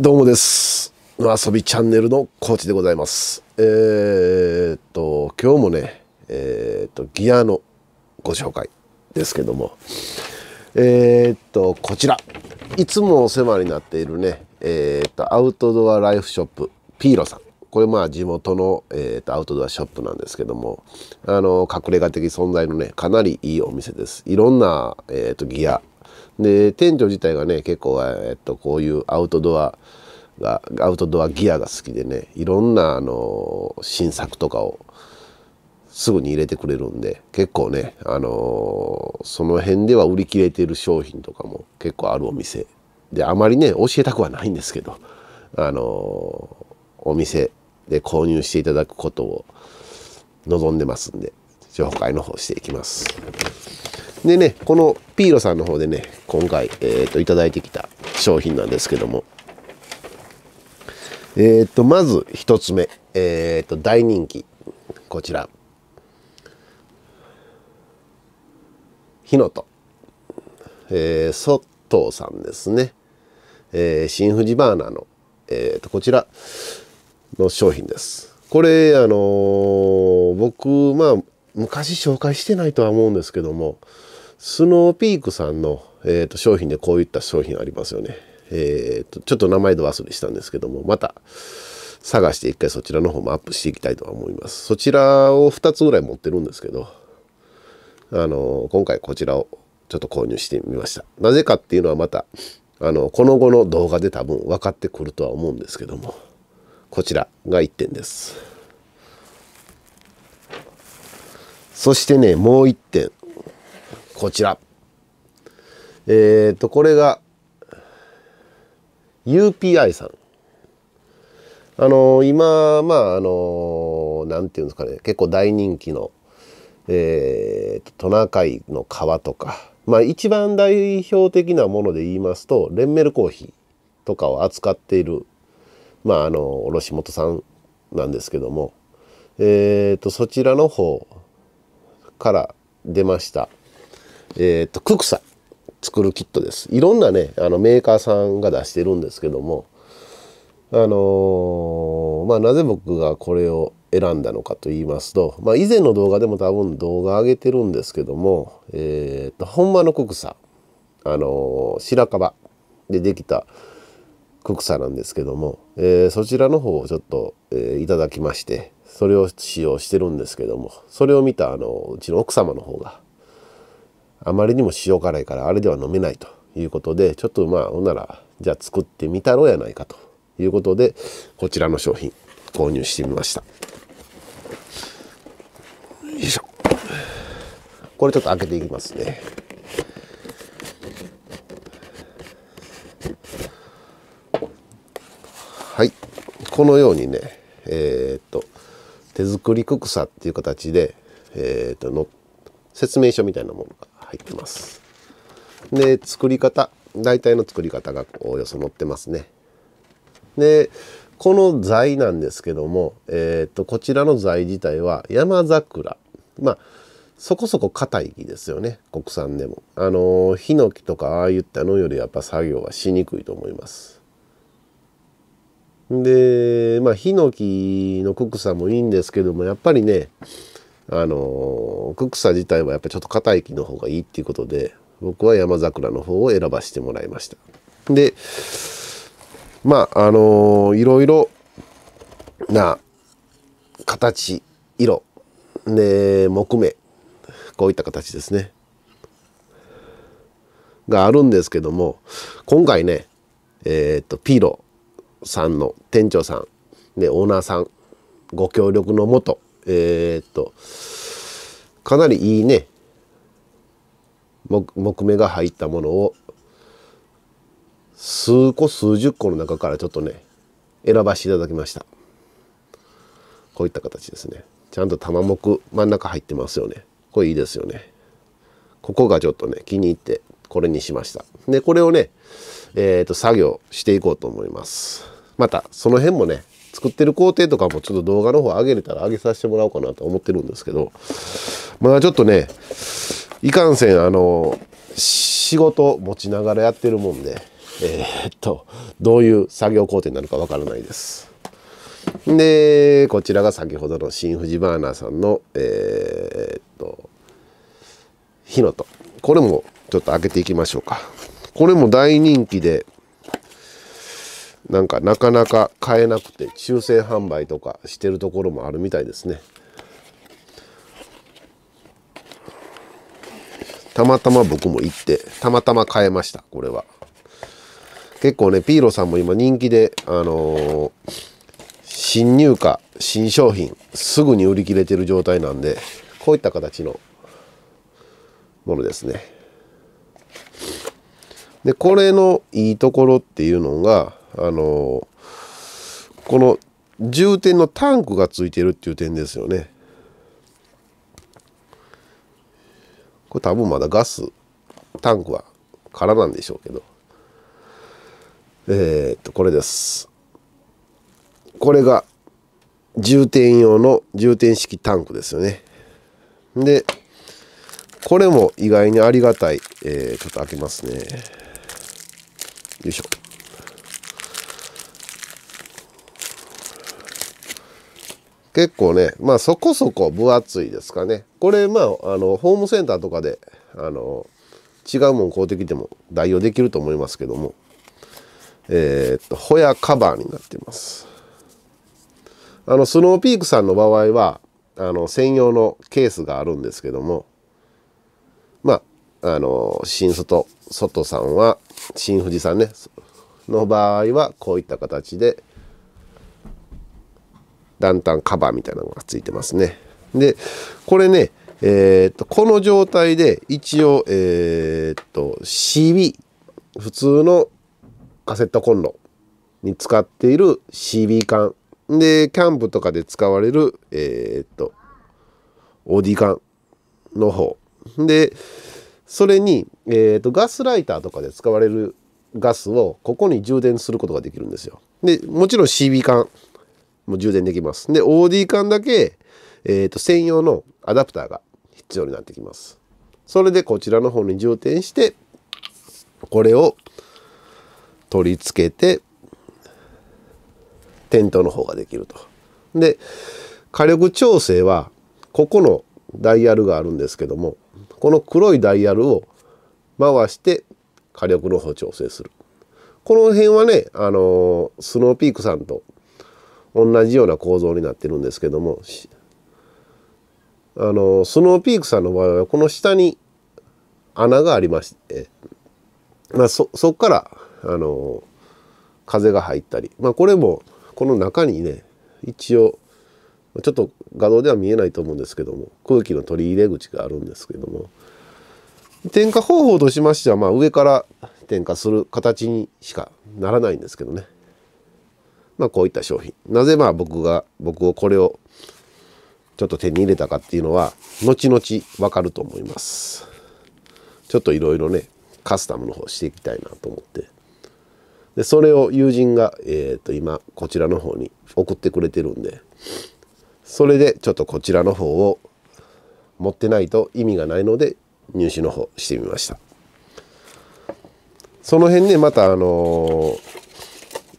どうもです。の遊びチャンネルのコーチでございます。えー、っと、今日もね、えー、っと、ギアのご紹介ですけども、えー、っと、こちら、いつもお世話になっているね、えっと、アウトドアライフショップ、ピーロさん。これまあ地元の、えー、とアウトドアショップなんですけどもあの隠れ家的存在のねかなりいいお店ですいろんな、えー、とギアで店長自体がね結構、えっと、こういうアウトドアがアウトドアギアが好きでねいろんなあの新作とかをすぐに入れてくれるんで結構ね、あのその辺では売り切れてる商品とかも結構あるお店であまりね教えたくはないんですけど、あのお店で購入していただくことを望んでますんで紹介の方していきます。でねこのピーロさんの方でね今回、えーと、いただいてきた商品なんですけども、えーと、まず1つ目、えーと、大人気こちら日野と、えー、ソットーさんですね、えー、新富士バーナーの、えーと、とこちらの商品ですこれあのー、僕まあ昔紹介してないとは思うんですけどもスノーピークさんのえー、と商品でこういった商品ありますよね。えーと、ちょっと名前で忘れしたんですけどもまた探して一回そちらの方もアップしていきたいと思います。そちらを2つぐらい持ってるんですけどあの今回こちらをちょっと購入してみました。なぜかっていうのはまたあのこの後の動画で多分分かってくるとは思うんですけどもこちらが1点です。そしてねもう1点こちら。えっ、ー、とこれが UPI さんあのー、今まああの何、ー、て言うんですかね結構大人気のえー、トナカイの皮とかまあ一番代表的なもので言いますとレンメルコーヒーとかを扱っているまああの卸元さんなんですけどもえーと、そちらの方から出ましたえっ、ー、とククサ作るキットです。いろんなね、あのメーカーさんが出してるんですけども、あのー、まあ、なぜ僕がこれを選んだのかと言いますと、まあ、以前の動画でも多分動画上げてるんですけども、えー、と、ほんまの国産、あのー、白樺でできた国産なんですけども、えー、そちらの方をちょっと、えいただきまして、それを使用してるんですけども、それを見た、あの、うちの奥様の方が、あまりにも塩辛いからあれでは飲めないということでちょっとまあほんならじゃあ作ってみたろうやないかということでこちらの商品購入してみましたよいしょこれちょっと開けていきますねはいこのようにねえー、っと手作りククサっていう形で、えー、っとの説明書みたいなものが入ってますで作り方大体の作り方がおおよそ載ってますねでこの材なんですけども、えーと、こちらの材自体は山桜まあそこそこ硬い木ですよね国産でもあのヒノキとかああいったのよりやっぱ作業はしにくいと思いますでまあヒノキのククさもいいんですけどもやっぱりねあのククサ自体はやっぱちょっと硬い木の方がいいっていうことで僕は山桜の方を選ばせてもらいました。でまああのいろいろな形色で木目こういった形ですねがあるんですけども今回ねえー、っとピーロさんの店長さん、ね、オーナーさんご協力のもとえー、っとかなりいいね木目が入ったものを数個数十個の中からちょっとね選ばせていただきましたこういった形ですねちゃんと玉木真ん中入ってますよねこれいいですよねここがちょっとね気に入ってこれにしましたでこれをねえーと作業していこうと思いますまたその辺もね作ってる工程とかもちょっと動画の方上げれたら上げさせてもらおうかなと思ってるんですけどまあちょっとねいかんせんあの仕事持ちながらやってるもんでえー、っとどういう作業工程になるかわからないです。でこちらが先ほどの新富士バーナーさんのえー、っと火のとこれもちょっと開けていきましょうかこれも大人気でなんかなかなか買えなくて抽選販売とかしてるところもあるみたいですねたまたま僕も行ってたまたま買えましたこれは結構ねピーロさんも今人気であのー、新入荷新商品すぐに売り切れてる状態なんでこういった形のものですねでこれのいいところっていうのがあのこの充填のタンクがついてるっていう点ですよね。これ多分まだガスタンクは空なんでしょうけど。えー、っと、これです。これが充填用の充填式タンクですよね。で、これも意外にありがたい。えー、ちょっと開けますね。よいしょ。結構ね、まあそこそこ分厚いですかね。これ、まあ、あの、ホームセンターとかで、あの、違うもん買うてきても代用できると思いますけども、えー、っと、ホヤカバーになってます。あの、スノーピークさんの場合は、あの、専用のケースがあるんですけども、まあ、あの、新外、外さんは、新富士さんね、の場合は、こういった形で、ランタンカバーみたいなのがついてますねでこれねえー、っとこの状態で一応えー、っと CB 普通のカセットコンロに使っている CB 缶でキャンプとかで使われるえー、っと OD 缶の方でそれに、えーとガスライターとかで使われるガスをここに充電することができるんですよ。でもちろん CB 缶もう充電できます。で、OD 缶だけ、えっ、ー、と、専用のアダプターが必要になってきます。それでこちらの方に充填して、これを取り付けて、点灯の方ができると。で、火力調整は、ここのダイヤルがあるんですけども、この黒いダイヤルを回して火力の方調整する。この辺はね、あのー、スノーピークさんと同じような構造になってるんですけどもあのスノーピークさんの場合はこの下に穴がありまして、まあ、そそこからあの風が入ったり、まあ、これもこの中にね一応ちょっと画像では見えないと思うんですけども空気の取り入れ口があるんですけども点火方法としましては、まあ、上から点火する形にしかならないんですけどねまあ、こういった商品。なぜまあ僕が、僕をこれをちょっと手に入れたかっていうのは、後々わかると思います。ちょっといろいろね、カスタムの方していきたいなと思って。で、それを友人が、えっ、ー、と、今、こちらの方に送ってくれてるんで、それでちょっとこちらの方を持ってないと意味がないので、入手の方してみました。その辺ね、またあのー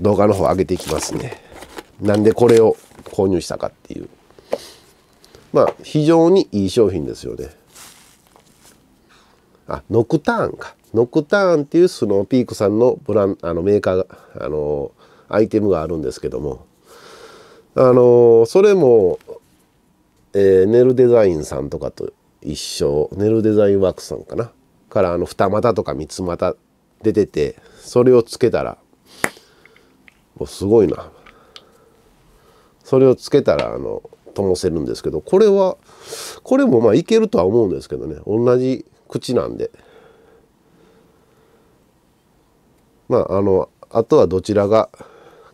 動画の方上げていきますね。なんでこれを購入したかっていう。まあ、非常にいい商品ですよね。あ、ノクターンか。ノクターンっていうスノーピークさんのブランあのメーカーあの、アイテムがあるんですけども、あの、それも、えー、ネルデザインさんとかと一緒、ネルデザインワークスさんかな。から、あの、二股とか三つ股出てて、それをつけたら、すごいなそれをつけたらあの灯せるんですけどこれはこれもまあいけるとは思うんですけどね同じ口なんでまああのあとはどちらが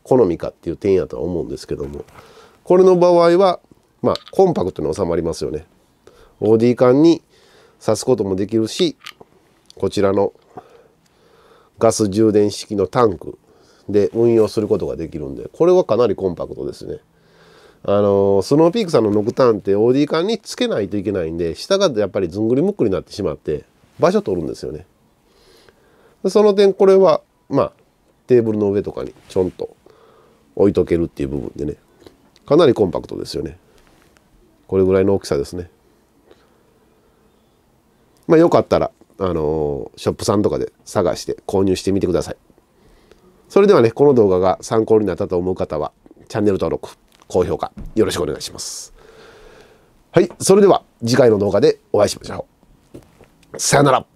好みかっていう点やとは思うんですけどもこれの場合はまあコンパクトに収まりますよね OD 缶に挿すこともできるしこちらのガス充電式のタンクで運用することができるんで、これはかなりコンパクトですね。あのー、スノーピークさんのノクターンって OD 管につけないといけないんで、下がやっぱりずんぐりむっくりになってしまって、場所取るんですよね。その点これは、まあ、テーブルの上とかにちょんと置いとけるっていう部分でね、かなりコンパクトですよね。これぐらいの大きさですね。まあ、よかったら、あのー、ショップさんとかで探して購入してみてください。それではねこの動画が参考になったと思う方はチャンネル登録高評価よろしくお願いしますはいそれでは次回の動画でお会いしましょうさよなら